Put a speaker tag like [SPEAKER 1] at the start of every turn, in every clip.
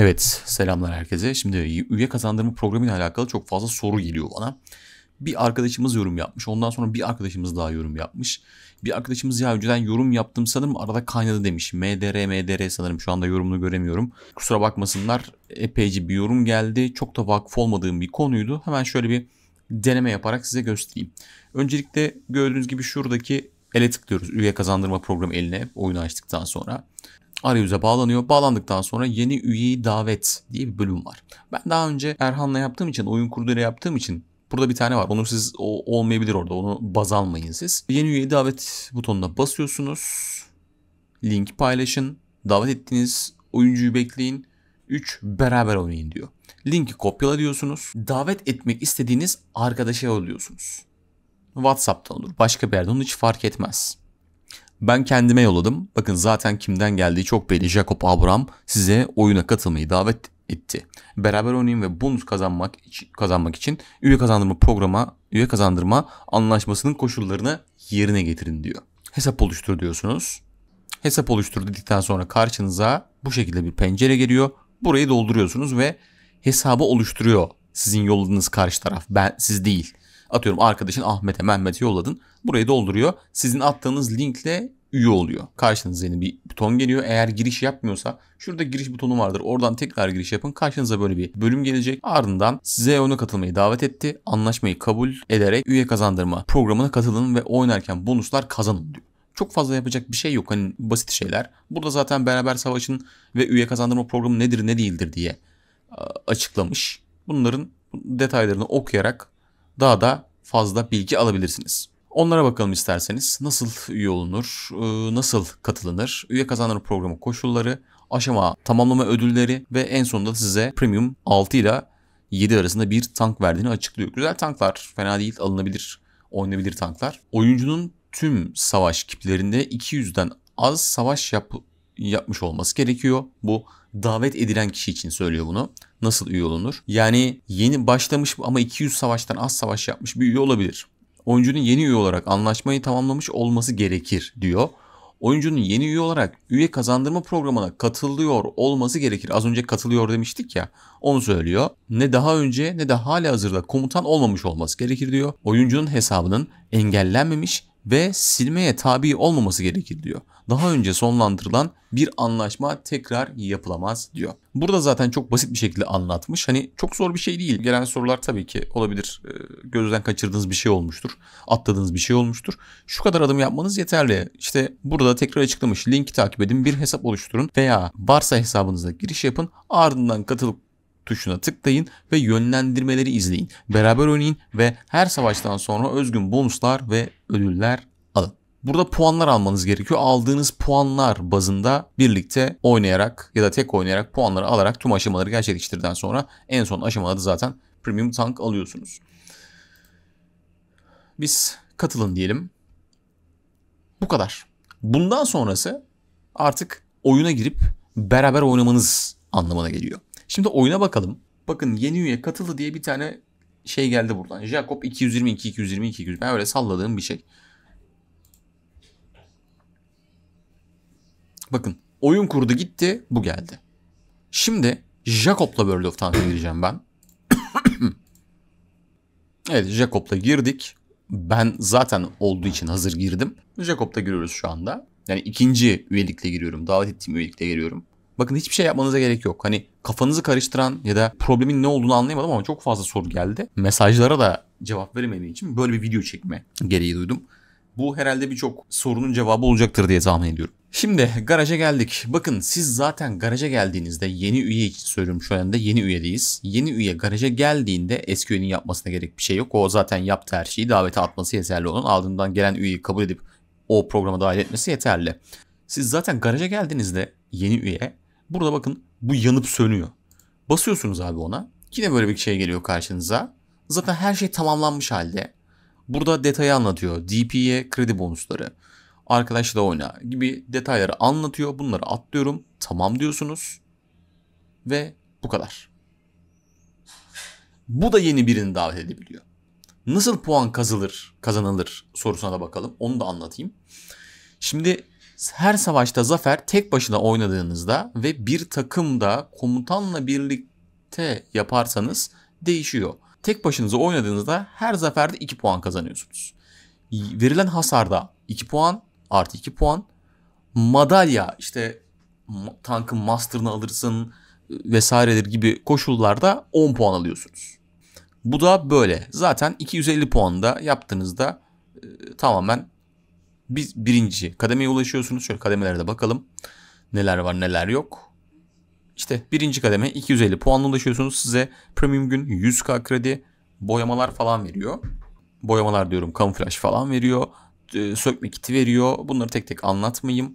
[SPEAKER 1] Evet, selamlar herkese. Şimdi üye kazandırma programı ile alakalı çok fazla soru geliyor bana. Bir arkadaşımız yorum yapmış. Ondan sonra bir arkadaşımız daha yorum yapmış. Bir arkadaşımız ya önceden yorum yaptım sanırım arada kaynadı demiş. MDR, MDR sanırım şu anda yorumunu göremiyorum. Kusura bakmasınlar epeyce bir yorum geldi. Çok da vakıf olmadığım bir konuydu. Hemen şöyle bir deneme yaparak size göstereyim. Öncelikle gördüğünüz gibi şuradaki ele tıklıyoruz. Üye kazandırma programı eline oyunu açtıktan sonra arayüze bağlanıyor. Bağlandıktan sonra yeni üyeyi davet diye bir bölüm var. Ben daha önce Erhan'la yaptığım için, oyun kurduğuyla yaptığım için Burada bir tane var. Onu siz o, olmayabilir orada. Onu baz almayın siz. Yeni üyeyi davet butonuna basıyorsunuz. Linki paylaşın. Davet ettiğiniz oyuncuyu bekleyin. 3 beraber oynayın diyor. Linki kopyala diyorsunuz. Davet etmek istediğiniz arkadaşa oluyorsunuz. WhatsApp'tan olur. Başka bir yerden hiç fark etmez. Ben kendime yolladım. Bakın zaten kimden geldiği çok belli. Jacob Abraham size oyuna katılmayı davet etti. Beraber oynayın ve bonus kazanmak kazanmak için üye kazandırma programa, üye kazandırma anlaşmasının koşullarını yerine getirin diyor. Hesap oluştur diyorsunuz. Hesap oluştur dedikten sonra karşınıza bu şekilde bir pencere geliyor. Burayı dolduruyorsunuz ve hesabı oluşturuyor. Sizin yolladığınız karşı taraf ben siz değil. Atıyorum arkadaşın Ahmet'e Mehmet'e yolladın. Burayı dolduruyor. Sizin attığınız linkle üye oluyor. Karşınıza yeni bir buton geliyor. Eğer giriş yapmıyorsa şurada giriş butonu vardır. Oradan tekrar giriş yapın. Karşınıza böyle bir bölüm gelecek. Ardından size oyuna katılmayı davet etti. Anlaşmayı kabul ederek üye kazandırma programına katılın ve oynarken bonuslar kazanın diyor. Çok fazla yapacak bir şey yok hani basit şeyler. Burada zaten beraber savaşın ve üye kazandırma programı nedir ne değildir diye ıı, açıklamış. Bunların detaylarını okuyarak daha da fazla bilgi alabilirsiniz. Onlara bakalım isterseniz. Nasıl üye olunur, ee, nasıl katılınır, üye kazanır programı koşulları, aşama tamamlama ödülleri ve en sonunda size premium 6 ile 7 arasında bir tank verdiğini açıklıyor. Güzel tanklar, fena değil, alınabilir, oynanabilir tanklar. Oyuncunun tüm savaş kiplerinde 200'den az savaş yap yapmış olması gerekiyor. Bu davet edilen kişi için söylüyor bunu. Nasıl üye olunur? Yani yeni başlamış ama 200 savaştan az savaş yapmış bir üye olabilir. Oyuncunun yeni üye olarak anlaşmayı tamamlamış olması gerekir diyor. Oyuncunun yeni üye olarak üye kazandırma programına katılıyor olması gerekir. Az önce katılıyor demiştik ya onu söylüyor. Ne daha önce ne de hala hazırda komutan olmamış olması gerekir diyor. Oyuncunun hesabının engellenmemiş ve silmeye tabi olmaması gerekir diyor. Daha önce sonlandırılan bir anlaşma tekrar yapılamaz diyor. Burada zaten çok basit bir şekilde anlatmış. Hani çok zor bir şey değil. Gelen sorular tabii ki olabilir. Ee, gözden kaçırdığınız bir şey olmuştur. Atladığınız bir şey olmuştur. Şu kadar adım yapmanız yeterli. İşte burada tekrar açıklamış. Linki takip edin. Bir hesap oluşturun veya varsa hesabınıza giriş yapın. Ardından katılıp tuşuna tıklayın ve yönlendirmeleri izleyin. Beraber oynayın ve her savaştan sonra özgün bonuslar ve ödüller alın. Burada puanlar almanız gerekiyor. Aldığınız puanlar bazında birlikte oynayarak ya da tek oynayarak puanları alarak tüm aşamaları gerçekleştirdikten sonra en son aşamada zaten premium tank alıyorsunuz. Biz katılın diyelim. Bu kadar. Bundan sonrası artık oyuna girip beraber oynamanız anlamına geliyor. Şimdi oyuna bakalım. Bakın yeni üye katıldı diye bir tane şey geldi buradan. Jacob 222 222 200. Ben öyle salladığım bir şey. Bakın oyun kurdu gitti bu geldi. Şimdi Jacob'la World of Tanks gireceğim ben. evet Jacob'la girdik. Ben zaten olduğu için hazır girdim. Jacob'la giriyoruz şu anda. Yani ikinci üyelikle giriyorum. Davet ettiğim üyelikle giriyorum. Bakın hiçbir şey yapmanıza gerek yok. Hani kafanızı karıştıran ya da problemin ne olduğunu anlayamadım ama çok fazla soru geldi. Mesajlara da cevap veremediğim için böyle bir video çekme gereği duydum. Bu herhalde birçok sorunun cevabı olacaktır diye tahmin ediyorum. Şimdi garaja geldik. Bakın siz zaten garaja geldiğinizde yeni üye için söylüyorum şu anda yeni üyedeyiz. Yeni üye garaja geldiğinde eski üyenin yapmasına gerek bir şey yok. O zaten yaptı her şeyi davete atması yeterli olan ardından gelen üyeyi kabul edip o programa dahil etmesi yeterli. Siz zaten garaja geldiğinizde yeni üye Burada bakın bu yanıp sönüyor. Basıyorsunuz abi ona. Yine böyle bir şey geliyor karşınıza. Zaten her şey tamamlanmış halde. Burada detayı anlatıyor. DP'ye kredi bonusları. Arkadaşla oyna gibi detayları anlatıyor. Bunları atlıyorum. Tamam diyorsunuz. Ve bu kadar. Bu da yeni birini davet edebiliyor. Nasıl puan kazılır, kazanılır sorusuna da bakalım. Onu da anlatayım. Şimdi her savaşta zafer tek başına oynadığınızda ve bir takımda komutanla birlikte yaparsanız değişiyor. Tek başınıza oynadığınızda her zaferde 2 puan kazanıyorsunuz. Verilen hasarda 2 puan artı 2 puan. Madalya işte tankın master'ını alırsın e, vesairedir gibi koşullarda 10 puan alıyorsunuz. Bu da böyle. Zaten 250 puan da yaptığınızda e, tamamen biz birinci kademeye ulaşıyorsunuz. Şöyle kademelerde bakalım. Neler var neler yok. İşte birinci kademe 250 puanla ulaşıyorsunuz. Size premium gün 100k kredi boyamalar falan veriyor. Boyamalar diyorum kamuflaj falan veriyor. Ee, sökme kiti veriyor. Bunları tek tek anlatmayayım.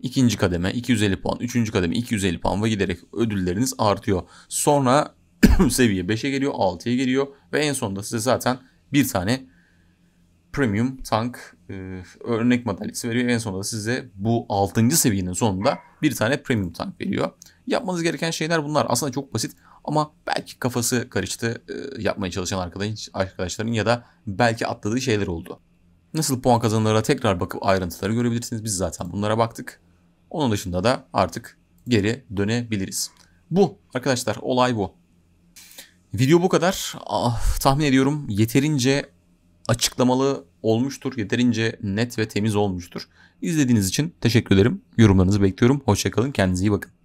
[SPEAKER 1] İkinci kademe 250 puan. Üçüncü kademe 250 puan ve giderek ödülleriniz artıyor. Sonra seviye 5'e geliyor, 6'ya geliyor ve en sonunda size zaten bir tane premium tank e, örnek madalyası veriyor. En sonunda size bu 6. seviyenin sonunda bir tane premium tank veriyor. Yapmanız gereken şeyler bunlar. Aslında çok basit ama belki kafası karıştı e, yapmaya çalışan arkadaşların ya da belki atladığı şeyler oldu. Nasıl puan kazanılara tekrar bakıp ayrıntıları görebilirsiniz. Biz zaten bunlara baktık. Onun dışında da artık geri dönebiliriz. Bu arkadaşlar olay bu. Video bu kadar. Ah, tahmin ediyorum yeterince açıklamalı olmuştur. Yeterince net ve temiz olmuştur. İzlediğiniz için teşekkür ederim. Yorumlarınızı bekliyorum. Hoşçakalın. Kendinize iyi bakın.